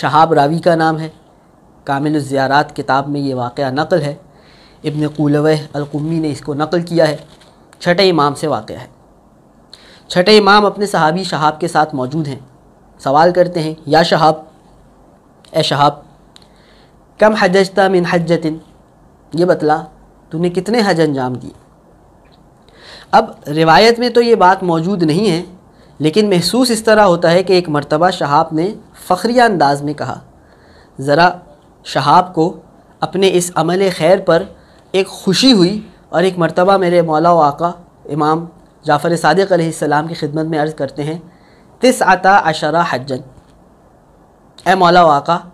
शहाब रावी का नाम है कामिल ज़ियारात किताब में ये वाक़ नकल है इबन कूलव अलकुमी ने इसको नकल किया है छठे इमाम से वाक़ है छठे इमाम अपने सहाबी शहाब के साथ मौजूद हैं सवाल करते हैं या शहाब ए शहाब कम हजता मिन हजतिन ये बतला तूने कितने हज अंजाम दिए अब रिवायत में तो ये बात मौजूद नहीं है लेकिन महसूस इस तरह होता है कि एक मरतबा शहाब ने फ़खरिया अंदाज में कहा ज़रा शहाब को अपने इस अमल खैर पर एक खुशी हुई और एक मरतबा मेरे मौला आका इमाम जाफ़र सदक की खिदमत में अर्ज़ करते हैं तिस आता अशरा हजन ए मौला आका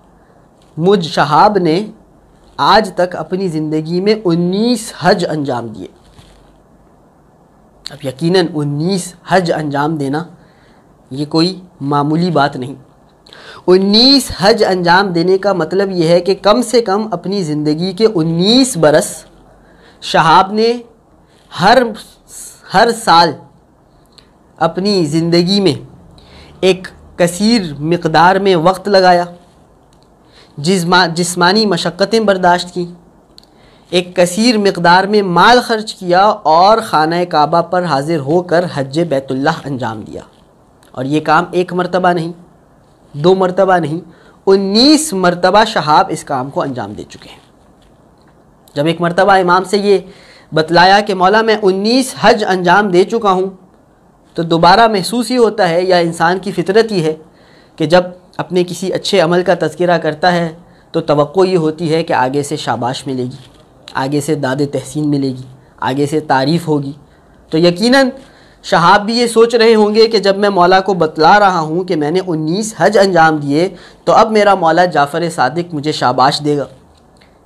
मुझ शहाब ने आज तक अपनी ज़िंदगी में उन्नीस हज अंजाम दिए अब यकीनन उन्नीस हज अंजाम देना ये कोई मामूली बात नहीं उन्नीस हज अंजाम देने का मतलब यह है कि कम से कम अपनी ज़िंदगी के उन्नीस बरस शहाब ने हर हर साल अपनी ज़िंदगी में एक कसीर मकदार में वक्त लगाया जिसमा जिसमानी मशक्क़तें बर्दाश्त की एक कसीर मकदार में माल खर्च किया और ख़ाना काबा पर हाजिर होकर हज बैतुल्ला अंजाम दिया और ये काम एक मरतबा नहीं दो मरतबा नहीं उन्नीस मरतबा शहाब इस काम को अंजाम दे चुके हैं जब एक मरतबा इमाम से ये बतलाया कि मौला मैं उन्नीस हज अंजाम दे चुका हूँ तो दोबारा महसूस ही होता है या इंसान की फितरत ही है कि जब अपने किसी अच्छे अमल का तस्करा करता है तो तो ये होती है कि आगे से शाबाश मिलेगी आगे से दाद तहसीन मिलेगी आगे से तारीफ़ होगी तो यकीनन शहाब भी ये सोच रहे होंगे कि जब मैं मौला को बतला रहा हूँ कि मैंने उन्नीस हज अंजाम दिए तो अब मेरा मौला जाफ़र सादिक मुझे शाबाश देगा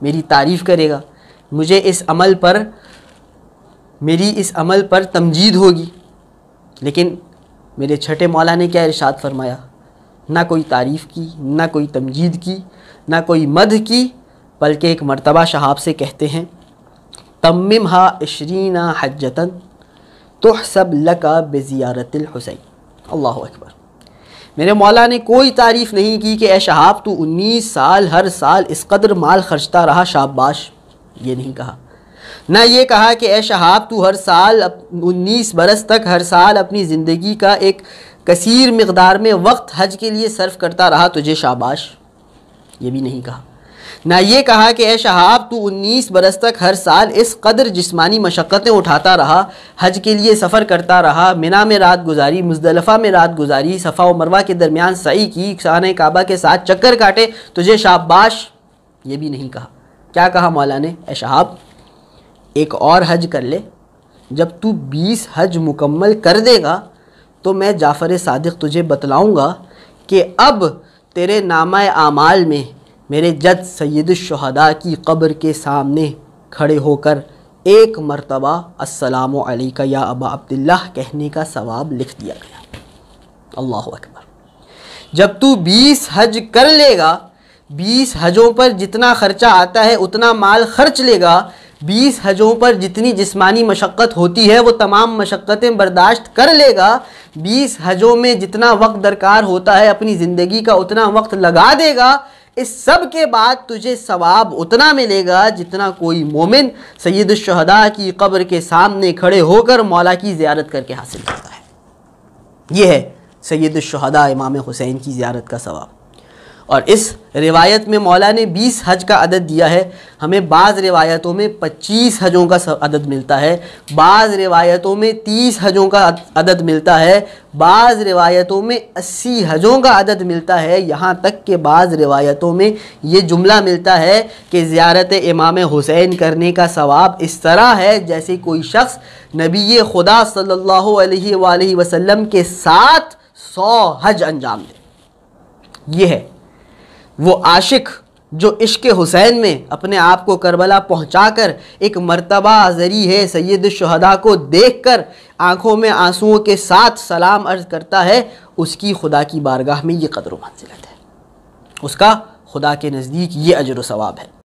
मेरी तारीफ़ करेगा मुझे इस अमल पर मेरी इस अमल पर तमजीद होगी लेकिन मेरे छठे मौला ने क्या इरशाद फरमाया ना कोई तारीफ़ की ना कोई तमजीद की ना कोई मद की बल्कि एक मरतबा शहाब से कहते हैं तमिम हा इशरीना हजतन तो सब लका हुसैन अल्लाह अकबर मेरे मौला ने कोई तारीफ़ नहीं की कि ए शहाब तू उन्नीस साल हर साल इस कदर माल खर्चता रहा शाबाश ये नहीं कहा ना ये कहा कि ए शहाब तू हर साल उन्नीस बरस तक हर साल अपनी ज़िंदगी का एक कसीर मकदार में वक्त हज के लिए सर्फ करता रहा तुझे शाबाश ये भी नहीं कहा ना ये कहा कि ए शहाब तू उन्नीस बरस तक हर साल इस कदर जिस्मानी मशक्क़तें उठाता रहा हज के लिए सफ़र करता रहा मिना में रात गुजारी मुजदलफ़ा में रात गुजारी सफ़ा व मरवा के दरमियान सही की शान काबा के साथ चक्कर काटे तुझे शाबाश ये भी नहीं कहा क्या कहा मौला ने ए शहाब एक और हज कर ले जब तू बीस हज मुकम्मल कर देगा तो मैं जाफ़र सदक तुझे बतलाऊँगा कि अब तेरे नामा आमाल में मेरे जज सैद शहदा की कब्र के सामने खड़े होकर एक मरतबा अस्सलाम का या अबा अब्दुल्ला कहने का सवाब लिख दिया गया अल्लाह अकबर जब तू बीस हज कर लेगा बीस हजों पर जितना ख़र्चा आता है उतना माल खर्च लेगा बीस हजों पर जितनी जिस्मानी मशक्क़त होती है वो तमाम मशक्क़तें बर्दाश्त कर लेगा बीस हजों में जितना वक्त दरकार होता है अपनी ज़िंदगी का उतना वक्त लगा देगा इस सब के बाद तुझे सवाब उतना मिलेगा जितना कोई मोमिन सैद शहदा की कब्र के सामने खड़े होकर मौला की ज़्यारत करके हासिल करता है यह है सैद शहदा इमाम हुसैन की ज़्यारत का सवाब और इस रिवायत में मौला ने बीस हज का अदद दिया है हमें बाज़ रिवायतों में पच्चीस हजों का अदद मिलता है बाज़ रिवायतों में तीस हजों का अदद मिलता है बाज़ रिवायतों में अस्सी हजों का अदद मिलता है यहाँ तक के बाज़ रिवायतों में ये जुमला मिलता है कि ज़्यारत इमाम हुसैन करने का सवाब इस तरह है जैसे कोई शख्स नबी खुदा सल्ला वसलम के साथ सौ हज अंजाम दे ये है वो आशिक जो इश्क हुसैन में अपने आप को करबला पहुंचाकर एक मर्तबा जरी है सैयद शहदा को देखकर आंखों में आंसुओं के साथ सलाम अर्ज करता है उसकी खुदा की बारगाह में ये कदर मंजिलत है उसका खुदा के नज़दीक ये अजर सवाब है